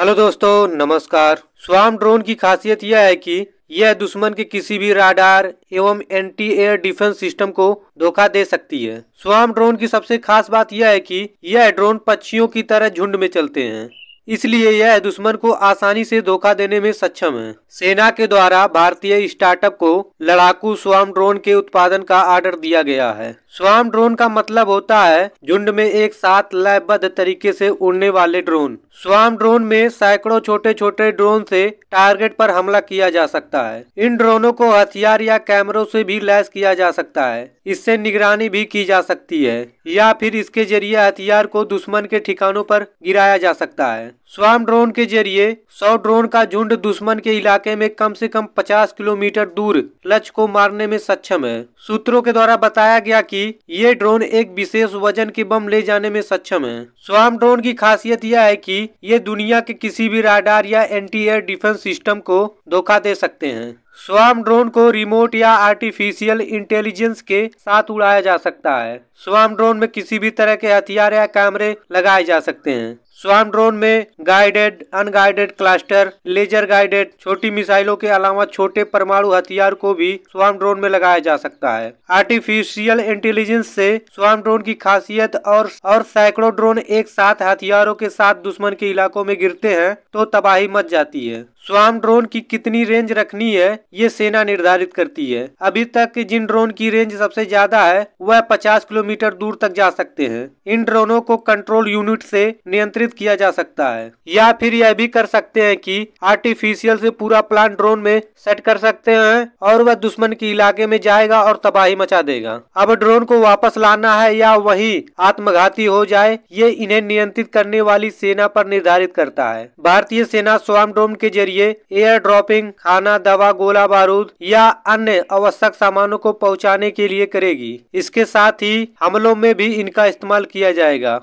hello दोस्तों नमस्कार स्वाम ड्रोन की खासियत यह है कि यह दुश्मन के किसी भी राडार एवं एंटी एयर डिफेंस सिस्टम को धोखा दे सकती है स्वाम ड्रोन की सबसे खास बात यह है कि यह ड्रोन पक्षियों की तरह झुंड में चलते हैं इसलिए यह दुश्मन को आसानी से धोखा देने में सक्षम है सेना के द्वारा भारतीय स्टार्टअप को लड़ाकू स्वाम ड्रोन के उत्पादन का आर्डर दिया गया है स्वाम ड्रोन का मतलब होता है झुंड में एक साथ लयबद्ध तरीके से उड़ने वाले ड्रोन स्वाम ड्रोन में सैकड़ों छोटे छोटे ड्रोन से टारगेट पर हमला किया जा सकता है इन ड्रोनों को हथियार या कैमरों से भी लैस किया जा सकता है इससे निगरानी भी की जा सकती है या फिर इसके जरिए हथियार को दुश्मन के ठिकानों पर गिराया जा सकता है स्वाम ड्रोन के जरिए सौ ड्रोन का झुंड दुश्मन के इलाके में कम से कम 50 किलोमीटर दूर लक्ष्य को मारने में सक्षम है सूत्रों के द्वारा बताया गया कि ये ड्रोन एक विशेष वजन के बम ले जाने में सक्षम है स्वाम ड्रोन की खासियत यह है कि ये दुनिया के किसी भी राडार या एंटी एयर डिफेंस सिस्टम को धोखा दे सकते हैं स्वाम ड्रोन को रिमोट या आर्टिफिशियल इंटेलिजेंस के साथ उड़ाया जा सकता है स्वाम ड्रोन में किसी भी तरह के हथियार या कैमरे लगाए जा सकते हैं स्वाम ड्रोन में guided unguided cluster laser guided छोटी मिसाइलों के अलावा छोटे परमाणु हथियार को भी स्वाम ड्रोन में लगाया जा सकता है आर्टिफिशियल इंटेलिजेंस से स्वाम ड्रोन की खासियत और और सैकड़ों ड्रोन एक साथ हथियारों के साथ दुश्मन के इलाकों में गिरते हैं तो तबाही मच जाती है स्वाम ड्रोन की कितनी रेंज रखनी है ये सेना निर्धारित करती है अभी तक जिन ड्रोन की रेंज सबसे ज्यादा है वह 50 किलोमीटर दूर तक जा सकते हैं इन ड्रोनों को कंट्रोल यूनिट से नियंत्रित किया जा सकता है या फिर यह भी कर सकते हैं कि आर्टिफिशियल से पूरा प्लान ड्रोन में सेट कर सकते हैं और वह दुश्मन के इलाके में जाएगा और तबाही मचा देगा अब ड्रोन को वापस लाना है या वही आत्मघाती हो जाए ये इन्हें नियंत्रित करने वाली सेना पर निर्धारित करता है भारतीय सेना स्वाम ड्रोन के जरिए जरिए एयर ड्रॉपिंग खाना दवा गोला बारूद या अन्य आवश्यक सामानों को पहुंचाने के लिए करेगी इसके साथ ही हमलों में भी इनका इस्तेमाल किया जाएगा